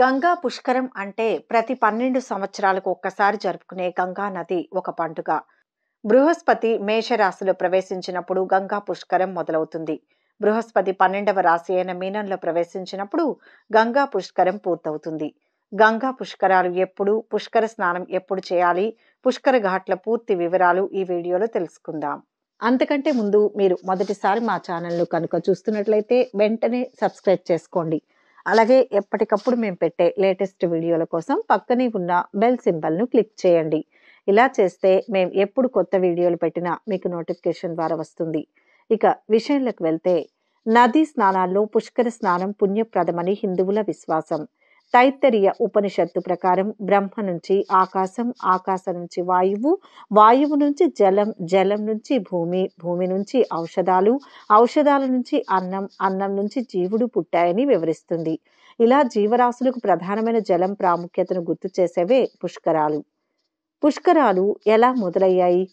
గంగా పుష్కరం అంటే ప్రతి పన్నెండు సంవత్సరాలకు ఒక్కసారి జరుపుకునే గంగా నది ఒక పండుగ బృహస్పతి మేషరాశిలో ప్రవేశించినప్పుడు గంగా పుష్కరం మొదలవుతుంది బృహస్పతి పన్నెండవ రాశి అయిన మీనంలో ప్రవేశించినప్పుడు గంగా పుష్కరం పూర్తవుతుంది గంగా పుష్కరాలు ఎప్పుడు పుష్కర స్నానం ఎప్పుడు చేయాలి పుష్కర ఘాట్ల పూర్తి వివరాలు ఈ వీడియోలో తెలుసుకుందాం అంతకంటే ముందు మీరు మొదటిసారి మా ఛానల్ను కనుక చూస్తున్నట్లయితే వెంటనే సబ్స్క్రైబ్ చేసుకోండి అలాగే ఎప్పటికప్పుడు మేము పెట్టే లేటెస్ట్ వీడియోల కోసం పక్కనే ఉన్న బెల్ సింబల్ను క్లిక్ చేయండి ఇలా చేస్తే మేము ఎప్పుడు కొత్త వీడియోలు పెట్టినా మీకు నోటిఫికేషన్ ద్వారా వస్తుంది ఇక విషయంలోకి వెళ్తే నదీ స్నానాల్లో పుష్కర స్నానం పుణ్యప్రదమని హిందువుల విశ్వాసం తైత్తరీయ ఉపనిషత్తు ప్రకారం బ్రహ్మ నుంచి ఆకాశం ఆకాశం నుంచి వాయువు వాయువు నుంచి జలం జలం నుంచి భూమి భూమి నుంచి ఔషధాలు ఔషధాల నుంచి అన్నం అన్నం నుంచి జీవుడు పుట్టాయని వివరిస్తుంది ఇలా జీవరాశులకు ప్రధానమైన జలం ప్రాముఖ్యతను గుర్తు చేసేవే పుష్కరాలు పుష్కరాలు ఎలా మొదలయ్యాయి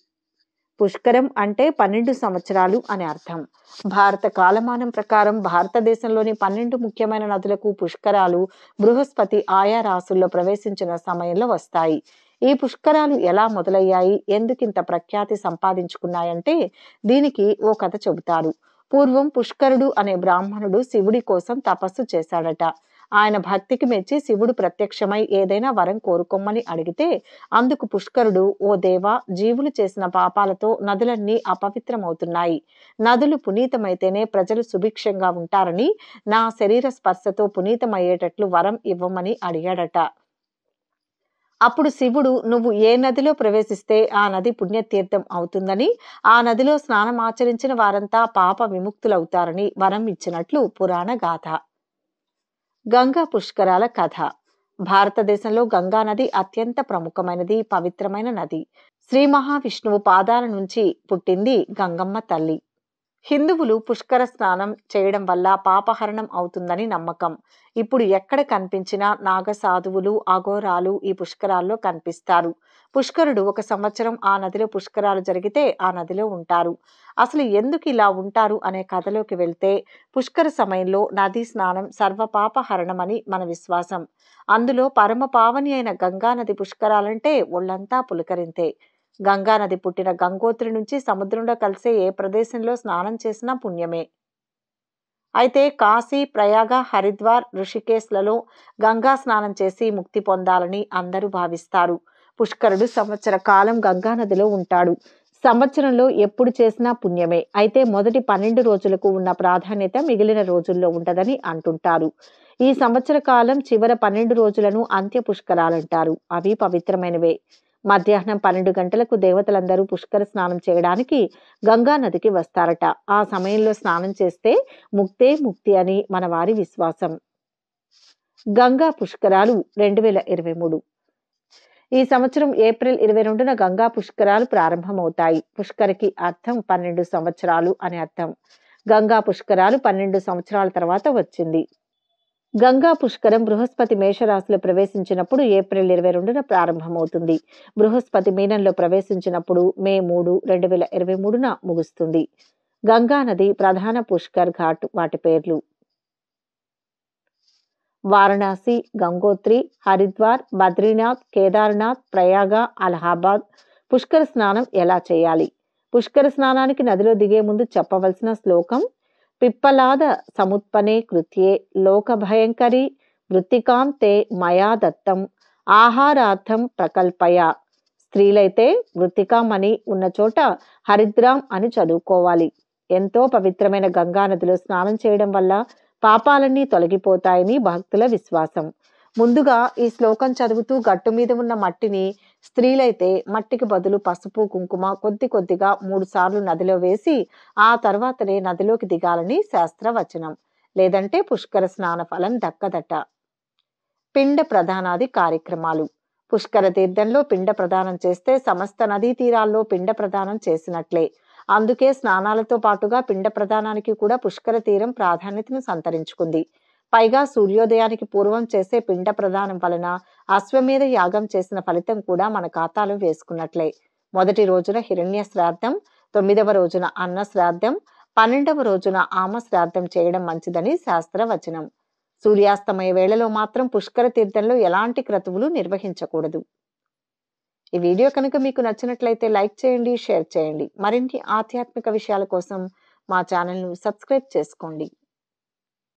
పుష్కరం అంటే పన్నెండు సంవత్సరాలు అని అర్థం భారత కాలమానం ప్రకారం భారతదేశంలోని పన్నెండు ముఖ్యమైన నదులకు పుష్కరాలు బృహస్పతి ఆయా రాసుల్లో ప్రవేశించిన సమయంలో వస్తాయి ఈ పుష్కరాలు ఎలా మొదలయ్యాయి ఎందుకింత ప్రఖ్యాతి సంపాదించుకున్నాయంటే దీనికి ఓ కథ చెబుతారు పూర్వం పుష్కరుడు అనే బ్రాహ్మణుడు శివుడి కోసం తపస్సు చేశాడట ఆయన భక్తికి మెచ్చి శివుడు ప్రత్యక్షమై ఏదైనా వరం కోరుకోమని అడిగితే అందుకు పుష్కరుడు ఓ దేవా జీవులు చేసిన పాపాలతో నదులన్నీ అపవిత్రమవుతున్నాయి నదులు పునీతమైతేనే ప్రజలు సుభిక్షంగా ఉంటారని నా శరీర స్పర్శతో పునీతమయ్యేటట్లు వరం ఇవ్వమని అడిగాడట అప్పుడు శివుడు నువ్వు ఏ నదిలో ప్రవేశిస్తే ఆ నది పుణ్యతీర్థం అవుతుందని ఆ నదిలో స్నానమాచరించిన వారంతా పాప విముక్తులవుతారని వరం ఇచ్చినట్లు పురాణ గాథ గంగా పుష్కరాల కథ భారతదేశంలో గంగా నది అత్యంత ప్రముఖమైనది పవిత్రమైన నది శ్రీ మహావిష్ణువు పాదాల నుంచి పుట్టింది గంగమ్మ తల్లి హిందువులు పుష్కర స్నానం చేయడం వల్ల పాపహరణం అవుతుందని నమ్మకం ఇప్పుడు ఎక్కడ కనిపించినా నాగసాధువులు అఘోరాలు ఈ పుష్కరాల్లో కనిపిస్తారు పుష్కరుడు ఒక సంవత్సరం ఆ నదిలో పుష్కరాలు జరిగితే ఆ నదిలో ఉంటారు అసలు ఎందుకు ఇలా ఉంటారు అనే కథలోకి వెళ్తే పుష్కర సమయంలో నదీ స్నానం సర్వపాపహరణమని మన విశ్వాసం అందులో పరమ పావని అయిన గంగానది పుష్కరాలంటే ఒళ్ళంతా పులకరింతే గంగానది పుట్టిన గంగోత్రి నుంచి సముద్రంలో కలిసే ఏ ప్రదేశంలో స్నానం చేసినా పుణ్యమే అయితే కాశీ ప్రయాగ హరిద్వార్ ఋషికేశ్లలో గంగా స్నానం చేసి ముక్తి పొందాలని అందరూ భావిస్తారు పుష్కరుడు సంవత్సర కాలం గంగానదిలో ఉంటాడు సంవత్సరంలో ఎప్పుడు చేసినా పుణ్యమే అయితే మొదటి పన్నెండు రోజులకు ఉన్న ప్రాధాన్యత మిగిలిన రోజుల్లో ఉండదని అంటుంటారు ఈ సంవత్సర కాలం చివర పన్నెండు రోజులను అంత్య పుష్కరాలంటారు అవి పవిత్రమైనవే మధ్యాహ్నం పన్నెండు గంటలకు దేవతలందరూ పుష్కర స్నానం చేయడానికి గంగా నదికి వస్తారట ఆ సమయంలో స్నానం చేస్తే ముక్తే ముక్తి అని మన వారి విశ్వాసం గంగా పుష్కరాలు రెండు వేల ఇరవై మూడు ఈ సంవత్సరం ఏప్రిల్ ఇరవై రెండున గంగా పుష్కరాలు ప్రారంభమవుతాయి పుష్కరకి అర్థం పన్నెండు సంవత్సరాలు అని అర్థం గంగా పుష్కరాలు పన్నెండు సంవత్సరాల తర్వాత వచ్చింది గంగా పుష్కరం బృహస్పతి మేషరాశిలో ప్రవేశించినప్పుడు ఏప్రిల్ ఇరవై రెండున ప్రారంభమవుతుంది బృహస్పతి మీనంలో ప్రవేశించినప్పుడు మే మూడు రెండు వేల ఇరవై మూడున ముగుస్తుంది గంగా నది ప్రధాన పుష్కర్ ఘాట్ వాటి పేర్లు వారణాసి గంగోత్రి హరిద్వార్ బద్రీనాథ్ కేదార్నాథ్ ప్రయాగ అలహాబాద్ పుష్కర స్నానం ఎలా చేయాలి పుష్కర స్నానానికి నదిలో దిగే ముందు చెప్పవలసిన శ్లోకం పిప్పలాద సముత్పనే కృత్యే లోకభయంకరి భయంకరి వృత్తికాంతే మయా దత్తం ఆహారార్థం ప్రకల్పయ స్త్రీలైతే వృత్తికాం అని ఉన్న చోట హరిద్రాం అని చదువుకోవాలి ఎంతో పవిత్రమైన గంగా నదిలో స్నానం చేయడం వల్ల పాపాలన్నీ తొలగిపోతాయని భక్తుల విశ్వాసం ముందుగా ఈ శ్లోకం చదువుతూ గట్టు మీద ఉన్న మట్టిని స్త్రీలైతే మట్టికి బదులు పసుపు కుంకుమ కొద్ది కొద్దిగా మూడు సార్లు నదిలో వేసి ఆ తర్వాతనే నదిలోకి దిగాలని శాస్త్రవచనం లేదంటే పుష్కర స్నాన ఫలం దక్కదట పిండ ప్రధానాది కార్యక్రమాలు పుష్కర తీర్థంలో పిండ ప్రదానం చేస్తే సమస్త నదీ తీరాల్లో పిండ ప్రదానం చేసినట్లే అందుకే స్నానాలతో పాటుగా పిండ ప్రదానానికి కూడా పుష్కర తీరం ప్రాధాన్యతను సంతరించుకుంది పైగా సూర్యోదయానికి పూర్వం చేసే పిండ ప్రదానం వలన అశ్వమేధ యాగం చేసిన ఫలితం కూడా మన ఖాతాలో వేసుకున్నట్లే మొదటి రోజున హిరణ్య శ్రాద్ధం తొమ్మిదవ రోజున అన్న శ్రాద్ధం పన్నెండవ రోజున ఆమ శ్రాద్ధం చేయడం మంచిదని శాస్త్రవచనం సూర్యాస్తమయ వేళలో మాత్రం పుష్కర తీర్థంలో ఎలాంటి క్రతువులు నిర్వహించకూడదు ఈ వీడియో కనుక మీకు నచ్చినట్లయితే లైక్ చేయండి షేర్ చేయండి మరిన్ని ఆధ్యాత్మిక విషయాల కోసం మా ఛానల్ను సబ్స్క్రైబ్ చేసుకోండి